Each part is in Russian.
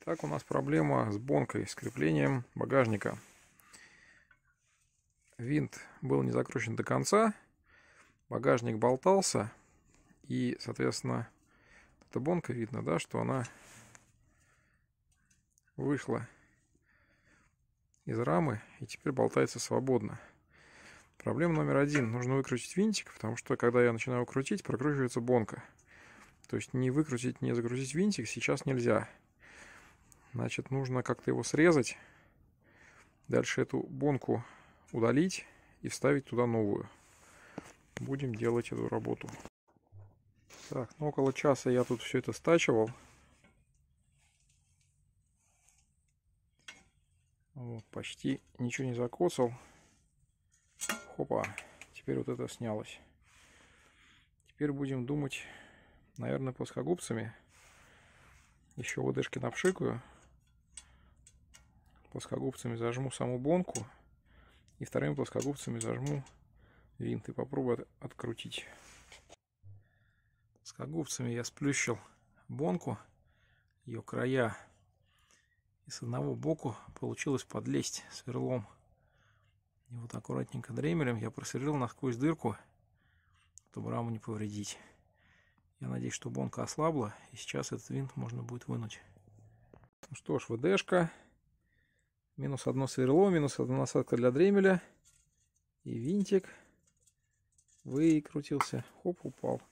Итак, у нас проблема с бонкой, с креплением багажника. Винт был не закручен до конца, багажник болтался, и, соответственно, эта бонка видно, да, что она вышла из рамы и теперь болтается свободно. Проблема номер один. Нужно выкрутить винтик, потому что, когда я начинаю крутить, прокручивается бонка. То есть не выкрутить, не загрузить винтик сейчас нельзя. Значит, нужно как-то его срезать. Дальше эту бонку удалить и вставить туда новую. Будем делать эту работу. Так, ну около часа я тут все это стачивал. Вот, почти ничего не закоцал. Хопа, теперь вот это снялось. Теперь будем думать, наверное, плоскогубцами. Еще ВДшки напшикаю плоскогубцами зажму саму бонку и вторыми плоскогубцами зажму винт и попробую открутить. Плоскогубцами я сплющил бонку, ее края, и с одного боку получилось подлезть сверлом. И вот аккуратненько дремелем я просверлил насквозь дырку, чтобы раму не повредить. Я надеюсь, что бонка ослабла, и сейчас этот винт можно будет вынуть. Ну что ж, ВДшка. Минус одно сверло, минус одна насадка для дремеля. И винтик выкрутился. Хоп, упал.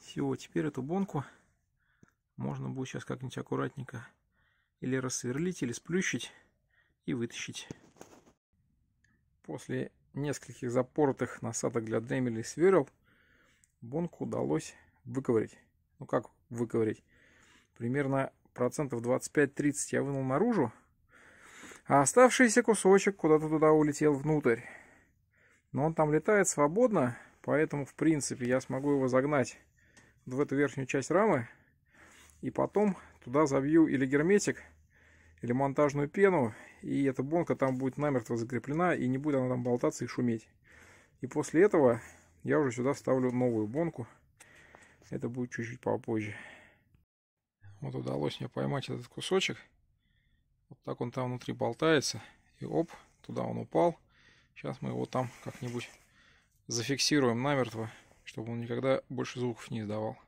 Все, теперь эту бонку можно будет сейчас как-нибудь аккуратненько или рассверлить, или сплющить и вытащить. После нескольких запоротых насадок для дремеля и сверл бонку удалось выковырить. Ну как выковырить? Примерно процентов 25-30 я вынул наружу, а оставшийся кусочек куда-то туда улетел внутрь. Но он там летает свободно, поэтому, в принципе, я смогу его загнать в эту верхнюю часть рамы, и потом туда забью или герметик, или монтажную пену, и эта бонка там будет намертво закреплена, и не будет она там болтаться и шуметь. И после этого я уже сюда ставлю новую бонку. Это будет чуть-чуть попозже. Вот удалось мне поймать этот кусочек. Вот так он там внутри болтается. И оп, туда он упал. Сейчас мы его там как-нибудь зафиксируем намертво, чтобы он никогда больше звуков не издавал.